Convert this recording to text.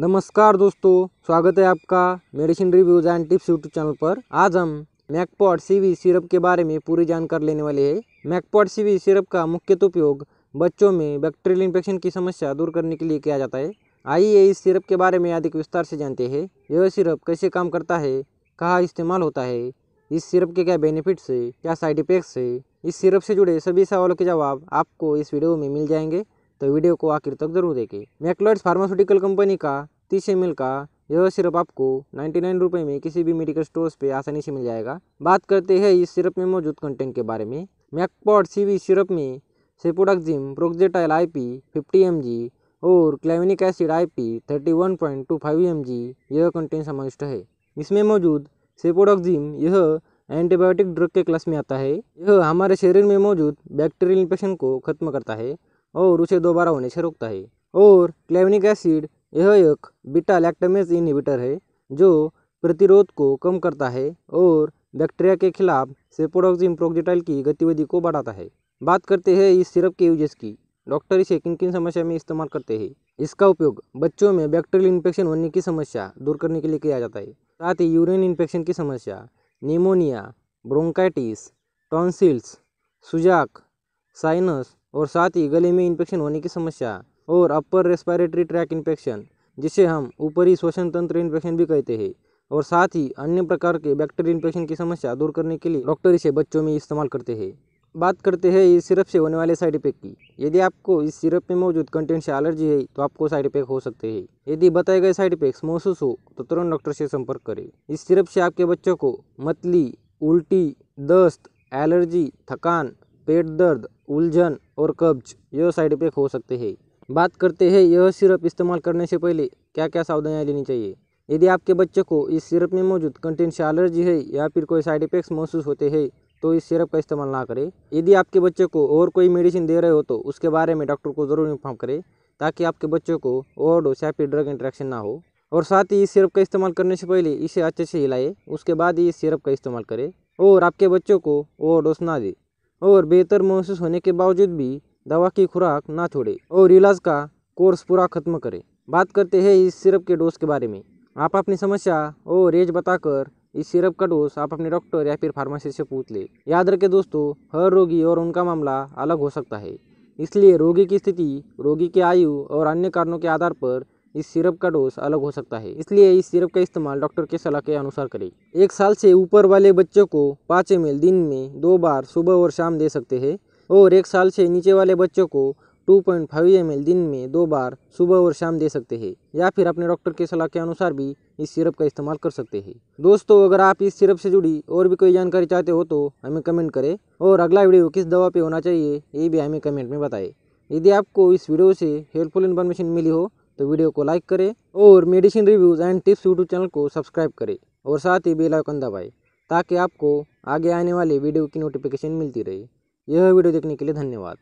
नमस्कार दोस्तों स्वागत है आपका medicine reviews and tips YouTube channel पर आज हम मैकपॉट सीवी सिरप के बारे में पूरी जानकारी लेने वाले हैं मैकपॉट सीवी सिरप का मुख्यतः उपयोग बच्चों में बैक्टीरियल इन्फेक्शन की समस्या दूर करने के लिए किया जाता है आइए इस सिरप के बारे में अधिक विस्तार से जानते हैं यह सिरप कैसे काम करता है कहाँ इस्तेमाल होता है इस सिरप के क्या बेनिफिट्स है क्या साइड इफ़ेक्ट्स है इस सिरप से जुड़े सभी सवालों के जवाब आपको इस वीडियो में मिल जाएंगे तो वीडियो को आखिर तक जरूर देखें मैकलॉइड फार्मास्यूटिकल कंपनी का तीस एम का यह सिरप आपको 99 रुपए में किसी भी मेडिकल स्टोर्स पे आसानी से मिल जाएगा बात करते हैं इस सिरप में मौजूद कंटेंट के बारे में मैकपॉड सीवी सिरप में cefpodoxime proxetil I P fifty M G और clavulanic acid I P thirty one point two five M G यह कंटेंट समाविष्ट है इसमें मौजूद सेपोडाक्जिम यह एंटीबायोटिक ड्रग के क्लास में आता है यह हमारे शरीर में मौजूद बैक्टीरियल इन्फेक्शन को खत्म करता है और उसे दोबारा होने से रोकता है और क्लेवनिक एसिड यह एक बीटा लैक्टमेज इनहिबिटर है जो प्रतिरोध को कम करता है और बैक्टीरिया के खिलाफ सेपोडोक्सिम प्रोक्जिटाइल की गतिविधि को बढ़ाता है बात करते हैं इस सिरप के यूजेस की डॉक्टर इसे किन किन समस्या में इस्तेमाल करते हैं इसका उपयोग बच्चों में बैक्टीरियल इन्फेक्शन होने की समस्या दूर करने के लिए किया जाता है साथ ही यूरिन इन्फेक्शन की समस्या निमोनिया ब्रोंकाइटिस टॉन्सिल्स सुजाक साइनस और साथ ही गले में इन्फेक्शन होने की समस्या और अपर रेस्पायरेटरी ट्रैक इन्फेक्शन जिसे हम ऊपरी श्वसन तंत्र इन्फेक्शन भी कहते हैं और साथ ही अन्य प्रकार के बैक्टीरिया इन्फेक्शन की समस्या दूर करने के लिए डॉक्टर इसे बच्चों में इस्तेमाल करते हैं बात करते हैं इस सिरप से होने वाले साइड इफेक्ट की यदि आपको इस सिरप में मौजूद कंटेंट से एलर्जी है तो आपको साइड इफेक्ट हो सकते हैं यदि बताए गए साइड इफेक्ट्स महसूस हो तो तुरंत डॉक्टर से संपर्क करें इस सिरप से आपके बच्चों को मतली उल्टी दस्त एलर्जी थकान पेट दर्द उलझन और कब्ज यह साइड इफ़ेक्ट हो सकते हैं बात करते हैं यह सिरप इस्तेमाल करने से पहले क्या क्या सावधानियाँ लेनी चाहिए यदि आपके बच्चे को इस सिरप में मौजूद कंटेंट से एलर्जी है या फिर कोई साइड इफ़ेक्ट्स महसूस होते हैं तो इस सिरप का इस्तेमाल ना करें यदि आपके बच्चे को और कोई मेडिसिन दे रहे हो तो उसके बारे में डॉक्टर को ज़रूर इन्फॉर्म करें ताकि आपके बच्चे को ओवरडोज या फिर ड्रग इंट्रैक्शन ना हो और साथ ही इस सिरप का इस्तेमाल करने से पहले इसे अच्छे से हिलाए उसके बाद ही इस सिरप का इस्तेमाल करें और आपके बच्चों को डोज ना दें और बेहतर महसूस होने के बावजूद भी दवा की खुराक ना छोड़े और इलाज का कोर्स पूरा खत्म करे बात करते हैं इस सिरप के डोज के बारे में आप अपनी समस्या और एज बताकर इस सिरप का डोज आप अपने डॉक्टर या फिर फार्मासिस्ट से पूछ ले याद रखें दोस्तों हर रोगी और उनका मामला अलग हो सकता है इसलिए रोगी की स्थिति रोगी की आयु और अन्य कारणों के आधार पर इस सिरप का डोज अलग हो सकता है इसलिए इस सिरप का इस्तेमाल डॉक्टर के सलाह के अनुसार करें एक साल से ऊपर वाले बच्चों को पाँच एम दिन में दो बार सुबह और शाम दे सकते हैं और एक साल से नीचे वाले बच्चों को 2.5 पॉइंट दिन में दो बार सुबह और शाम दे सकते हैं या फिर अपने डॉक्टर के सलाह के अनुसार भी इस सिरप का इस्तेमाल कर सकते हैं दोस्तों अगर आप इस सिरप से जुड़ी और भी कोई जानकारी चाहते हो तो हमें कमेंट करें और अगला वीडियो किस दवा पे होना चाहिए ये भी हमें कमेंट में बताएं यदि आपको इस वीडियो से हेल्पफुल इन्फॉर्मेशन मिली हो तो वीडियो को लाइक करें और medicine reviews and tips YouTube channel को सब्सक्राइब करें और साथ ही बेल आइकन दबाएं ताकि आपको आगे आने वाले वीडियो की नोटिफिकेशन मिलती रहे यह वीडियो देखने के लिए धन्यवाद